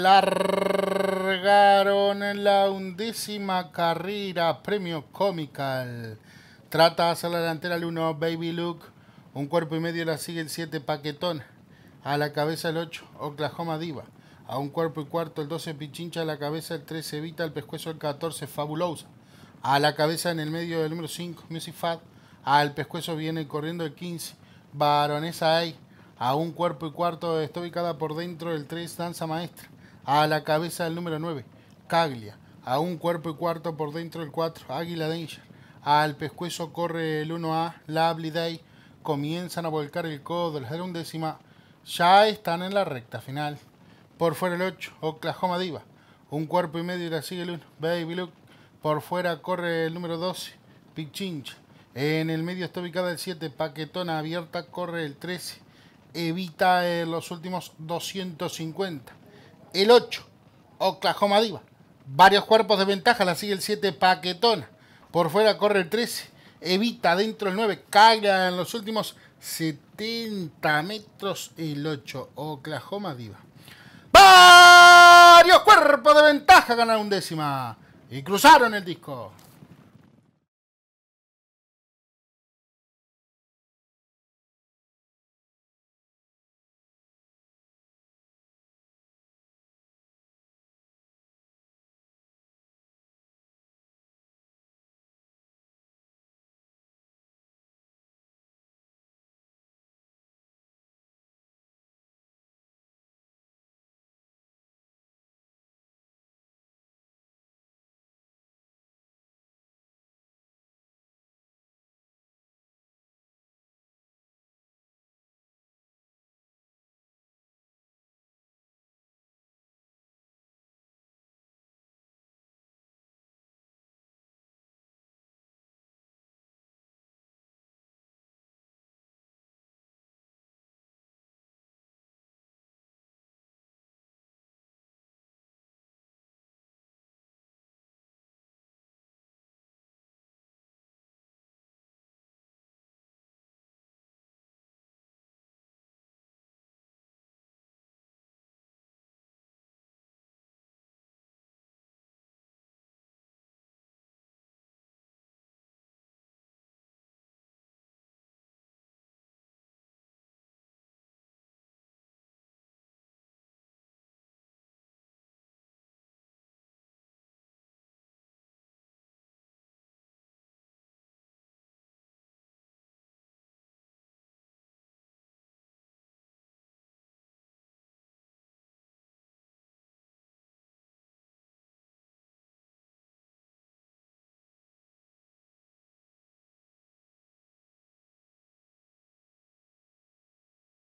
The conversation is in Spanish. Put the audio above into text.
largaron en la undécima carrera premio comical. Trata de hacer la delantera el 1, Baby look Un cuerpo y medio la sigue el 7, Paquetón. A la cabeza el 8, Oklahoma Diva. A un cuerpo y cuarto el 12, Pichincha. A la cabeza el 13, Evita. Al pescuezo el 14, Fabulosa. A la cabeza en el medio del número 5, Music Fat Al pescuezo viene corriendo el 15, Baronesa a un cuerpo y cuarto está ubicada por dentro del 3 Danza Maestra. A la cabeza del número 9, Caglia. A un cuerpo y cuarto por dentro del 4, Águila Danger. Al pescuezo corre el 1A, Lovely Day. Comienzan a volcar el codo, la undécima. Ya están en la recta final. Por fuera el 8, Oklahoma Diva. Un cuerpo y medio y la sigue el 1, Baby Look. Por fuera corre el número 12, Pichincha. En el medio está ubicada el 7, Paquetona Abierta, corre el 13 evita en eh, los últimos 250. El 8, Oklahoma Diva. Varios cuerpos de ventaja, la sigue el 7, Paquetona. Por fuera corre el 13, evita dentro el 9, Caiga en los últimos 70 metros el 8, Oklahoma Diva. Varios cuerpos de ventaja, un décima. Y cruzaron el disco.